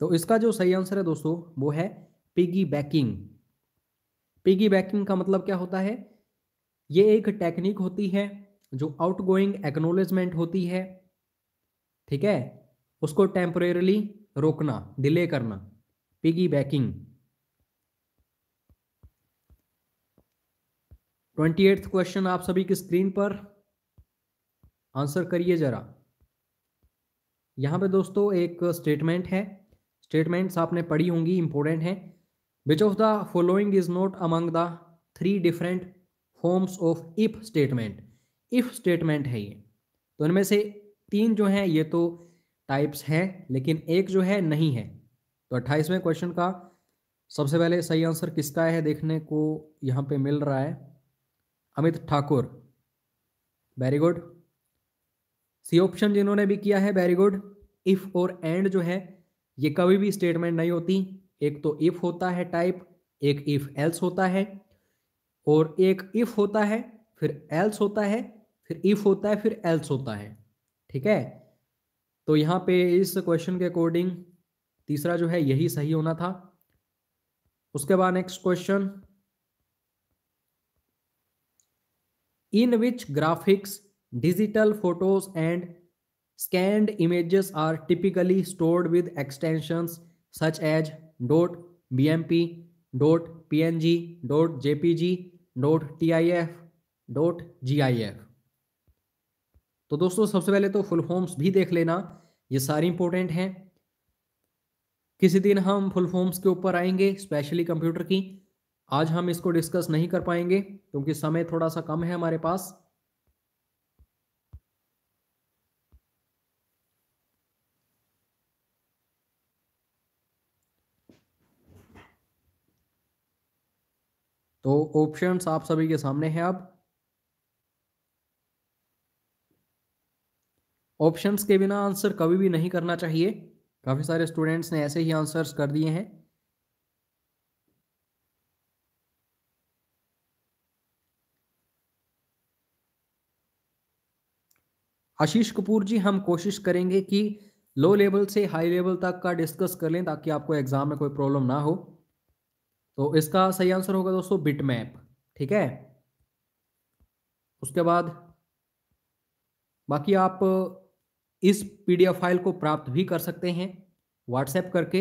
तो इसका जो सही आंसर है दोस्तों वो है पिगी बैकिंग पिगी बैकिंग का मतलब क्या होता है ये एक टेक्निक होती है जो आउटगोइंग एक्नोलेजमेंट होती है ठीक है उसको टेम्परेरली रोकना डिले करना piggybacking twenty eighth question आप सभी की स्क्रीन पर आंसर करिए जरा यहां पे दोस्तों एक स्टेटमेंट है स्टेटमेंट्स आपने पढ़ी होंगी इंपॉर्टेंट है which of the following is not among the three different forms of if statement if statement है ये तो इनमें से तीन जो हैं ये तो टाइप्स हैं लेकिन एक जो है नहीं है तो अट्ठाईसवें क्वेश्चन का सबसे पहले सही आंसर किसका है देखने को यहाँ पे मिल रहा है Amit Thakur very good C option जिन्होंने भी किया है वेरी गुड इफ और एंड जो है ये कभी भी स्टेटमेंट नहीं होती एक तो इफ होता है टाइप एक इफ एल्स होता है और एक इफ होता है फिर एल्स होता है फिर इफ होता है फिर एल्स होता है ठीक है तो यहां पे इस क्वेश्चन के अकॉर्डिंग तीसरा जो है यही सही होना था उसके बाद next question in which graphics digital photos and scanned images are typically stored with extension such as N G dot J P G dot T I F dot G I F तो दोस्तों सबसे पहले तो full forms भी देख लेना ये सारी इंपॉर्टेंट हैं किसी दिन हम फुल फॉर्म्स के ऊपर आएंगे स्पेशली कंप्यूटर की आज हम इसको डिस्कस नहीं कर पाएंगे क्योंकि समय थोड़ा सा कम है हमारे पास तो ऑप्शंस आप सभी के सामने हैं अब ऑप्शंस के बिना आंसर कभी भी नहीं करना चाहिए काफ़ी सारे स्टूडेंट्स ने ऐसे ही आंसर्स कर दिए हैं आशीष कपूर जी हम कोशिश करेंगे कि लो लेवल से हाई लेवल तक का डिस्कस कर लें ताकि आपको एग्जाम में कोई प्रॉब्लम ना हो तो इसका सही आंसर होगा दोस्तों बिट मैप ठीक है उसके बाद बाकी आप इस पीडीएफ फाइल को प्राप्त भी कर सकते हैं व्हाट्सएप करके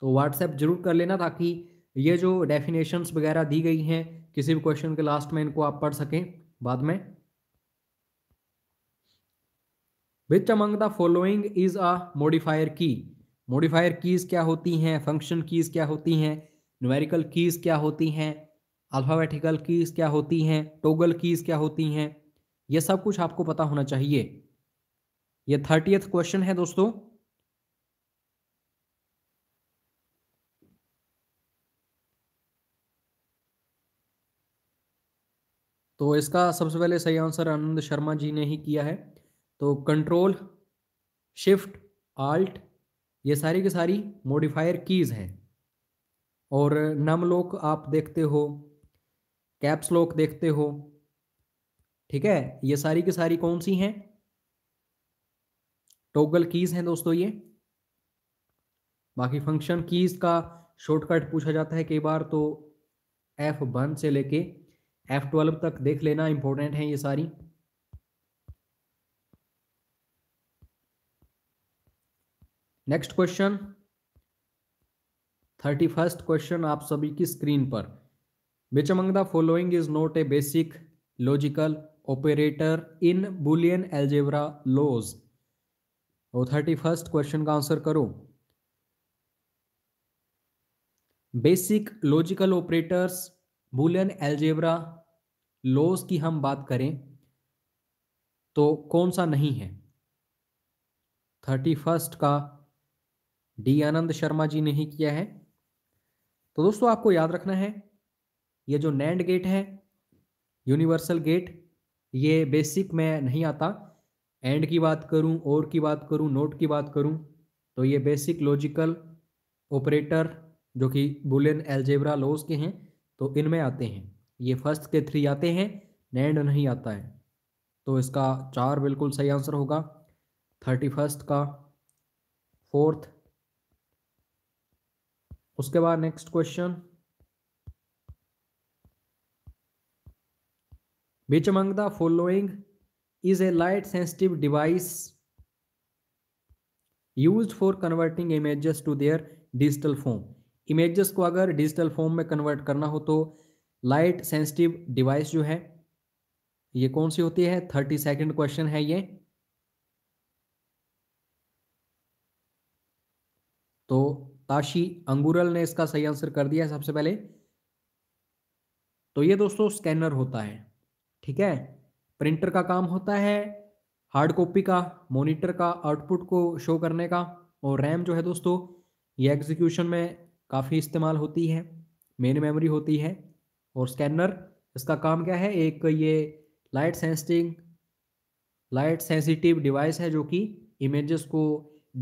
तो व्हाट्सएप जरूर कर लेना ताकि ये जो डेफिनेशंस वगैरह दी गई हैं किसी भी क्वेश्चन के लास्ट में इनको आप पढ़ सकें बाद में which among the following is a modifier key modifier keys क्या होती हैं फंक्शन कीज़ क्या होती हैं न्यूमेरिकल कीज़ क्या होती हैं अल्फ़ाबेटिकल कीज़ क्या होती हैं टोगल कीज़ क्या होती हैं ये सब कुछ आपको पता होना चाहिए ये थर्टीएथ क्वेश्चन है दोस्तों तो इसका सबसे पहले सही आंसर आनंद शर्मा जी ने ही किया है तो कंट्रोल शिफ्ट आल्ट ये सारी की सारी मॉडिफायर कीज़ हैं और नम लोक आप देखते हो कैप्स लोक देखते हो ठीक है ये सारी की सारी कौन सी हैं टोगल कीज हैं दोस्तों ये बाकी फंक्शन कीज का शॉर्टकट पूछा जाता है कई बार तो एफ वन से लेके एफ ट्वेल्व तक देख लेना इंपॉर्टेंट है ये सारी next question thirty first question आप सभी की स्क्रीन पर which among the following is not a basic logical operator in Boolean algebra laws और थर्टी फर्स्ट क्वेश्चन का आंसर करो basic logical operators Boolean algebra laws की हम बात करें तो कौन सा नहीं है थर्टी फर्स्ट का डी आनंद शर्मा जी ने ही किया है तो दोस्तों आपको याद रखना है ये जो नैंड गेट है यूनिवर्सल गेट ये बेसिक में नहीं आता एंड की बात करूं और की बात करूं नोट की बात करूं तो ये बेसिक लॉजिकल ऑपरेटर जो कि बुलियन एल्जेब्रा लॉज के हैं तो इनमें आते हैं ये फर्स्ट के थ्री आते हैं नैंड नहीं आता है तो इसका चार बिल्कुल सही आंसर होगा थर्टी फर्स्ट का फोर्थ उसके बाद next question which among the following is a light sensitive device use for converting images to their digital form images को अगर डिजिटल फॉर्म में कन्वर्ट करना हो तो लाइट सेंसिटिव डिवाइस जो है ये कौन सी होती है थर्टी सेकेंड क्वेश्चन है ये तो ताशी अंगूरल ने इसका सही आंसर कर दिया सबसे पहले तो ये दोस्तों स्कैनर होता है ठीक है प्रिंटर का काम होता है हार्ड कॉपी का मॉनिटर का आउटपुट को शो करने का और रैम जो है दोस्तों ये एग्जीक्यूशन में काफ़ी इस्तेमाल होती है मेन मेमोरी होती है और स्कैनर इसका काम क्या है एक ये light sensing light sensitive device है जो कि इमेजेस को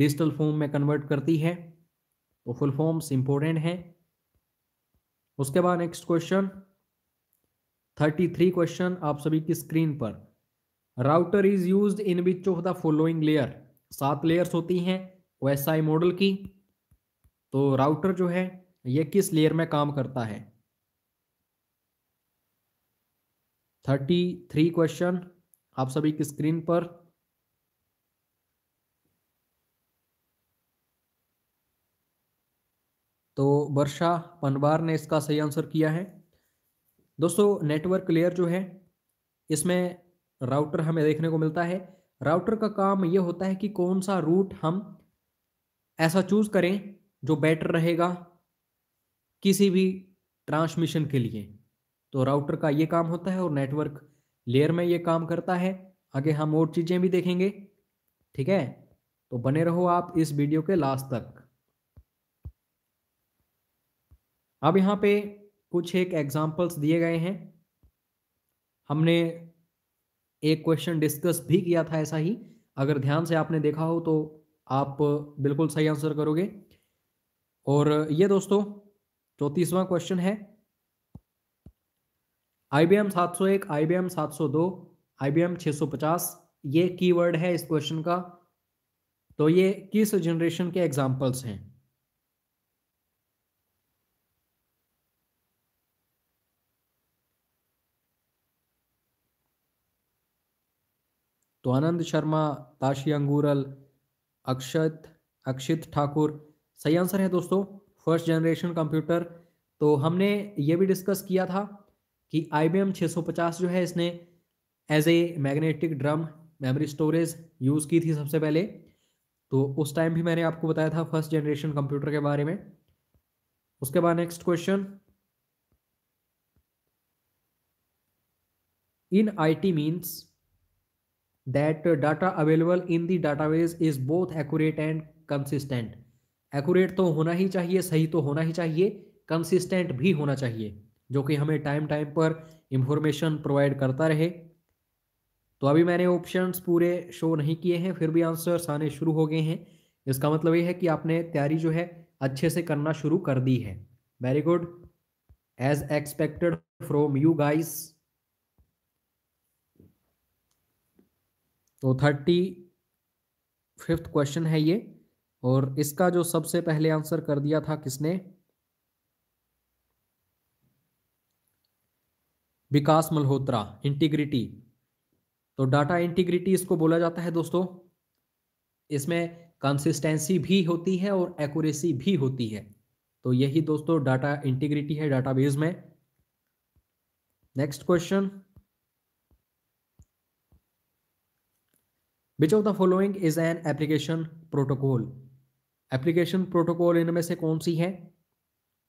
डिजिटल फॉर्म में कन्वर्ट करती है तो फुल फॉर्म्स इम्पोर्टेंट हैं उसके बाद नेक्स्ट क्वेश्चन 33 क्वेश्चन आप सभी की स्क्रीन पर router is use in which of the following layer सात लेयर्स होती हैं ओएसआई मॉडल की तो राउटर जो है ये किस लेयर में काम करता है थर्टी थ्री क्वेश्चन आप सभी की स्क्रीन पर तो वर्षा पनवार ने इसका सही आंसर किया है दोस्तों नेटवर्क लेयर जो है इसमें राउटर हमें देखने को मिलता है राउटर का काम यह होता है कि कौन सा रूट हम ऐसा चूज करें जो बेटर रहेगा किसी भी ट्रांसमिशन के लिए तो राउटर का ये काम होता है और नेटवर्क लेयर में ये काम करता है आगे हम और चीज़ें भी देखेंगे ठीक है तो बने रहो आप इस वीडियो के लास्ट तक अब यहां पे कुछ एक एग्जाम्पल्स दिए गए हैं हमने एक क्वेश्चन डिस्कस भी किया था ऐसा ही अगर ध्यान से आपने देखा हो तो आप बिल्कुल सही आंसर करोगे और ये दोस्तों चौतीसवां क्वेश्चन है आई बी एम सात सौ एक आई बी एम सात सौ दो आई बी एम छः सौ पचास ये कीवर्ड है इस क्वेश्चन का तो ये किस जनरेशन के एग्जाम्पल्स हैं तो आनंद शर्मा ताशी अंगूरल अक्षत अक्षित ठाकुर सही आंसर है दोस्तों फर्स्ट जनरेशन कंप्यूटर तो हमने ये भी डिस्कस किया था कि आई बी एम जो है इसने as a magnetic drum memory storage use की थी सबसे पहले तो उस टाइम भी मैंने आपको बताया था फर्स्ट जनरेशन कंप्यूटर के बारे में उसके बाद next question in I T means that data available in the database is both accurate and consistent accurate तो होना ही चाहिए सही तो होना ही चाहिए consistent भी होना चाहिए जो कि हमें टाइम टाइम पर इंफॉर्मेशन प्रोवाइड करता रहे तो अभी मैंने options पूरे शो नहीं किए हैं फिर भी आंसर्स आने शुरू हो गए हैं इसका मतलब ये है कि आपने तैयारी जो है अच्छे से करना शुरू कर दी है very good as expected from you guys तो थर्टी फिफ्थ क्वेश्चन है ये और इसका जो सबसे पहले आंसर कर दिया था किसने विकास मल्होत्रा इंटीग्रिटी तो डाटा इंटीग्रिटी इसको बोला जाता है दोस्तों इसमें कंसिस्टेंसी भी होती है और एक्यूरेसी भी होती है तो यही दोस्तों डाटा इंटीग्रिटी है डाटाबेस में next question which of the following is an application protocol application protocol इनमें से कौन सी है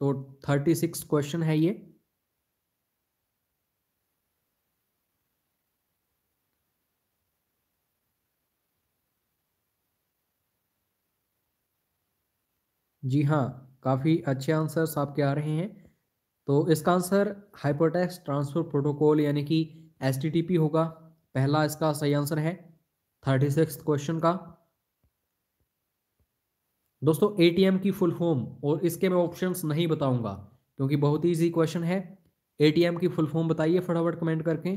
तो थर्टी सिक्स क्वेश्चन है ये जी हाँ काफ़ी अच्छे आंसर्स आपके आ रहे हैं तो इसका आंसर हाइपोटेक्स ट्रांसफर प्रोटोकॉल यानी कि एस होगा पहला इसका सही आंसर है थर्टी सिक्स क्वेश्चन का दोस्तों एटीएम की फुल फॉर्म और इसके मैं ऑप्शंस नहीं बताऊंगा क्योंकि बहुत ही इजी क्वेश्चन है एटीएम की फुल फॉर्म बताइए फटाफट कमेंट करके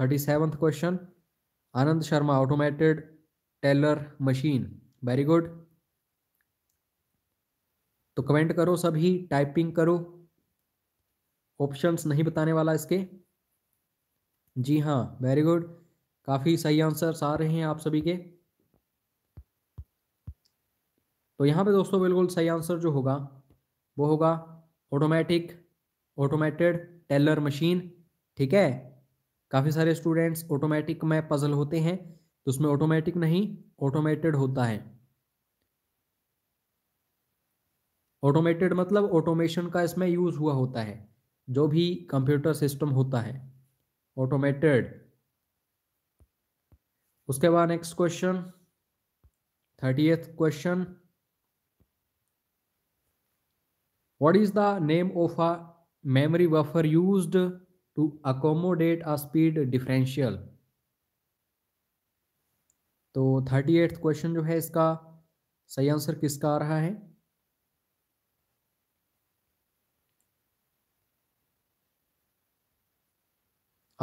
thirty seventh question Anand Sharma automated teller machine very good तो कमेंट करो सभी टाइपिंग करो ऑप्शंस नहीं बताने वाला इसके जी हाँ वेरी गुड काफ़ी सही आंसर्स आ रहे हैं आप सभी के तो यहाँ पे दोस्तों बिल्कुल सही आंसर जो होगा वो होगा ऑटोमेटिक ऑटोमेटेड टेलर मशीन ठीक है काफ़ी सारे स्टूडेंट्स ऑटोमेटिक में पजल होते हैं तो उसमें ऑटोमेटिक नहीं ऑटोमेटेड होता है ऑटोमेटेड मतलब ऑटोमेशन का इसमें यूज़ हुआ होता है जो भी कंप्यूटर सिस्टम होता है ऑटोमेटेड उसके बाद next question thirty eighth question what is the name of a memory buffer use to accommodate a speed differential तो थर्टी क्वेश्चन जो है इसका सही आंसर किसका आ रहा है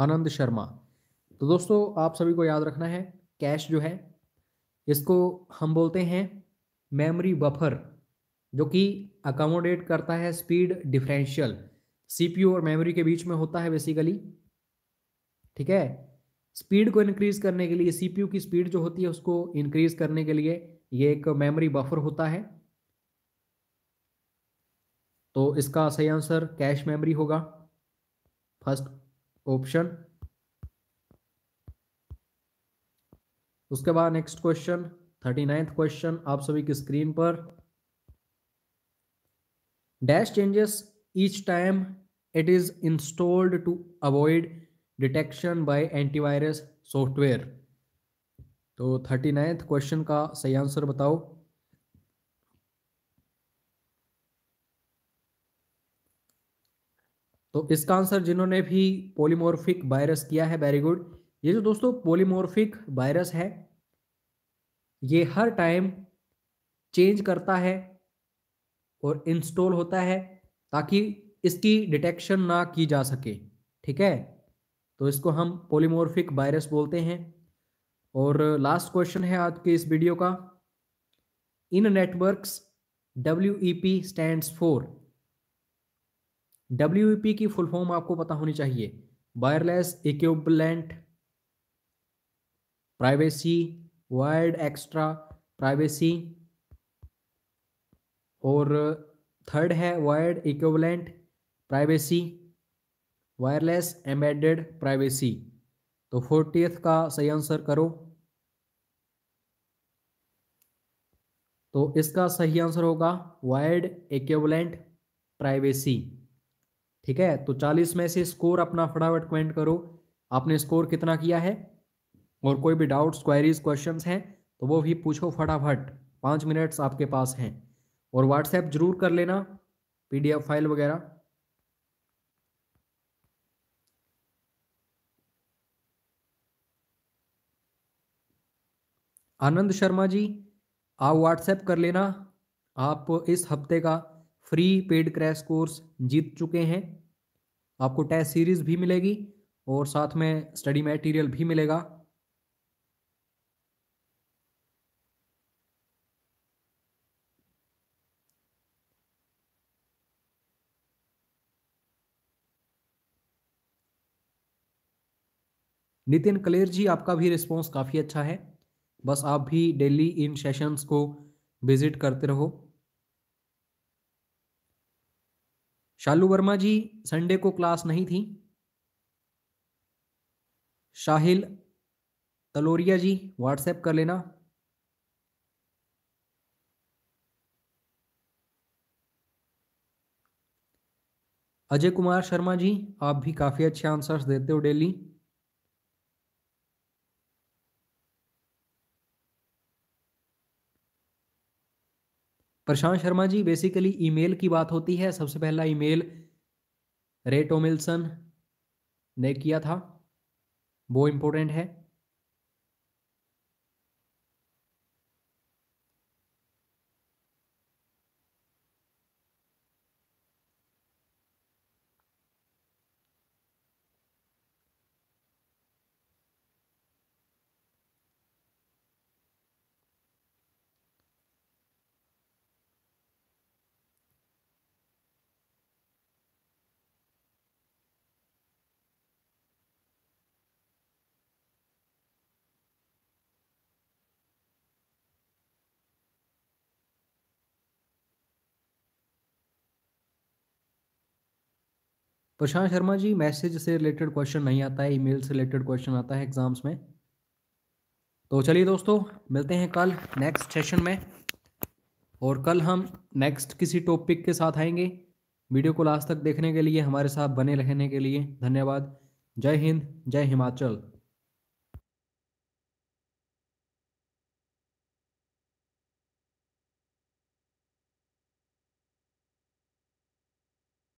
आनंद शर्मा तो दोस्तों आप सभी को याद रखना है कैश जो है इसको हम बोलते हैं मेमोरी बफर जो कि अकोमोडेट करता है स्पीड डिफरेंशियल सीपीयू और मेमोरी के बीच में होता है बेसिकली ठीक है स्पीड को इंक्रीज करने के लिए सीपीयू की स्पीड जो होती है उसको इंक्रीज करने के लिए ये एक मेमोरी बफर होता है तो इसका सही आंसर कैश मेमोरी होगा फर्स्ट ऑप्शन उसके बाद next question thirty ninth question आप सभी की स्क्रीन पर dash changes each time it is installed to avoid detection by antivirus software तो थर्टी नाइन्थ क्वेश्चन का सही आंसर बताओ तो इसका आंसर जिन्होंने भी पोलिमोर्फिक वायरस किया है वेरी गुड ये जो दोस्तों पोलीमोर्फिक वायरस है ये हर टाइम चेंज करता है और इंस्टॉल होता है ताकि इसकी डिटेक्शन ना की जा सके ठीक है तो इसको हम पोलीमोर्फिक वायरस बोलते हैं और लास्ट क्वेश्चन है आज के इस वीडियो का in networks W E P stand for W E P की फुल फॉर्म आपको पता होनी चाहिए wireless equivalent privacy wired extra privacy और थर्ड है wired equivalent privacy wireless embedded privacy तो फोर्टीथ का सही आंसर करो तो इसका सही आंसर होगा वायर्ड इक्विवेलेंट प्राइवेसी ठीक है तो चालीस में से स्कोर अपना फटाफट कमेंट करो आपने स्कोर कितना किया है और कोई भी डाउट्स क्वायरीज क्वेश्चन हैं तो वो भी पूछो फटाफट पाँच मिनट्स आपके पास हैं और व्हाट्सएप जरूर कर लेना पीडीएफ फाइल वगैरह आनंद शर्मा जी आप व्हाट्सएप कर लेना आप इस हफ्ते का फ्री पेड क्रैश कोर्स जीत चुके हैं आपको टेस्ट सीरीज़ भी मिलेगी और साथ में स्टडी मटेरियल भी मिलेगा नितिन कलेर जी आपका भी रिस्पॉन्स काफ़ी अच्छा है बस आप भी डेली इन सेशंस को विजिट करते रहो शालू वर्मा जी संडे को क्लास नहीं थी शाहिल तलोरिया जी व्हाट्सएप कर लेना अजय कुमार शर्मा जी आप भी काफ़ी अच्छे आंसर्स देते हो daily Prashant Sharma ji basically email की बात होती है सबसे पहला ईमेल रे टोमिल्सन ने किया था वो इम्पोर्टेंट है प्रशांत शर्मा जी मैसेज से रिलेटेड क्वेश्चन नहीं आता है ईमेल से रिलेटेड क्वेश्चन आता है एग्जाम्स में तो चलिए दोस्तों मिलते हैं कल नेक्स्ट सेशन में और कल हम नेक्स्ट किसी टॉपिक के साथ आएंगे वीडियो को लास्ट तक देखने के लिए हमारे साथ बने रहने के लिए धन्यवाद जय हिंद जय हिमाचल